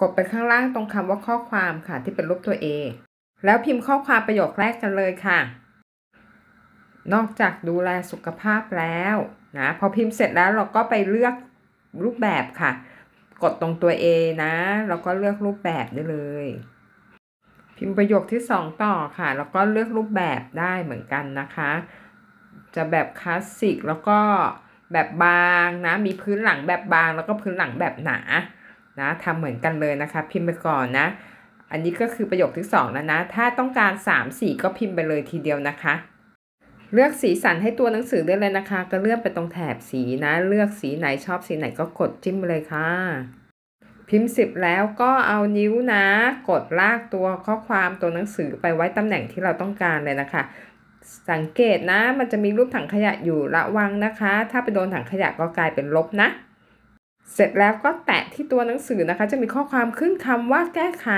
กดไปข้างล่างตรงคำว่าข้อความค่ะที่เป็นรูปตัว A แล้วพิมพ์ข้อความประโยคแรกกันเลยค่ะ นอกจากดูแลสุขภาพแล้วนะพอพิมพ์เสร็จแล้วเราก็ไปเลือกรูปแบบค่ะ กดตรงตัว A นะเราก็เลือกรูปแบบได้เลย พิมพ์ประโยคที่ 2 ต่อค่ะแล้วก็เลือกรูปแบบได้เหมือนกันนะคะ จะแบบคลาสสิกแล้วก็แบบบางนะมีพื้นหลังแบบบางแล้วก็พื้นหลังแบบหนานะทำเหมือนกันเลยนะคะ พิมพ์ไปก่อนนะ อันนี้ก็คือประโยคที่2แล้วนะ ถ้าต้องการ3สีก็พิมพ์ไปเลยทีเดียวนะคะ เลือกสีสันให้ตัวหนังสือได้เลยนะคะ ก็เลือกไปตรงแถบสีนะ เลือกสีไหนชอบ สีไหนก็กดจิ้มเลยค่ะ พิมพ์สิบแล้วก็เอานิ้วนะ กดลากตัวข้อความตัวหนังสือไปไว้ตำแหน่งที่เราต้องการเลยนะคะ สังเกตนะมันจะมีรูปถังขยะอยู่ระวังนะคะ ถ้าไปโดนถังขยะก็กลายเป็นลบนะเสร็จแล้วก็แตะที่ตัวหนังสือนะคะ จะมีข้อความขึ้นคำว่าแก้ไข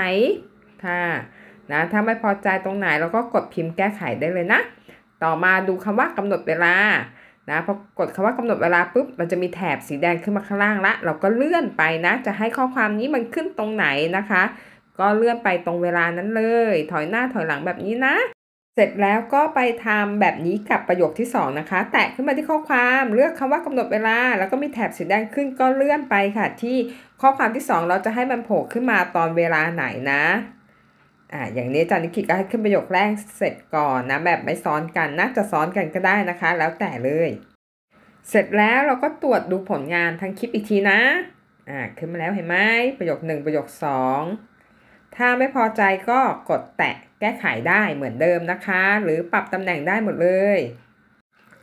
ค่ะนะถ้าไม่พอใจตรงไหนเราก็กดพิมพ์แก้ไขได้เลยนะ ต่อมาดูคำว่ากำหนดเวลานะพอกดคำว่ากำหนดเวลาปุ๊บมันจะมีแถบสีแดงขึ้นมาข้างล่างละเราก็เลื่อนไปนะ จะให้ข้อความนี้มันขึ้นตรงไหนนะคะ ก็เลื่อนไปตรงเวลานั้นเลย ถอยหน้าถอยหลังแบบนี้นะเสร็จแล้วก็ไปทำแบบนี้กับประโยคที่2นะคะ แตะขึ้นมาที่ข้อความ เลือกคำว่ากำหนดเวลา แล้วก็มีแถบสีแดงขึ้นก็เลื่อนไปค่ะ ที่ข้อความที่ 2 เราจะให้มันโผล่ขึ้นมาตอนเวลาไหนนะ อ่าอย่างนี้จานิกิก็ให้ขึ้นประโยคแรกเสร็จก่อนนะแบบไม่ซ้อนกันน่าจะซ้อนกันก็ได้นะคะ แล้วแต่เลย เสร็จแล้วเราก็ตรวจดูผลงานทั้งคลิปอีกทีนะ อ่าขึ้นมาแล้วเห็นไหมประโยค1ประโยค2 ถ้าไม่พอใจก็กดแตะแก้ไขได้เหมือนเดิมนะคะ หรือปรับตำแหน่งได้หมดเลย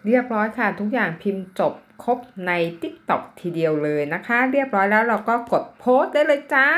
เรียบร้อยค่ะ ทุกอย่างพิมพ์จบครบใน TikTok ทีเดียวเลยนะคะ เรียบร้อยแล้วเราก็กดโพสได้เลยจ้า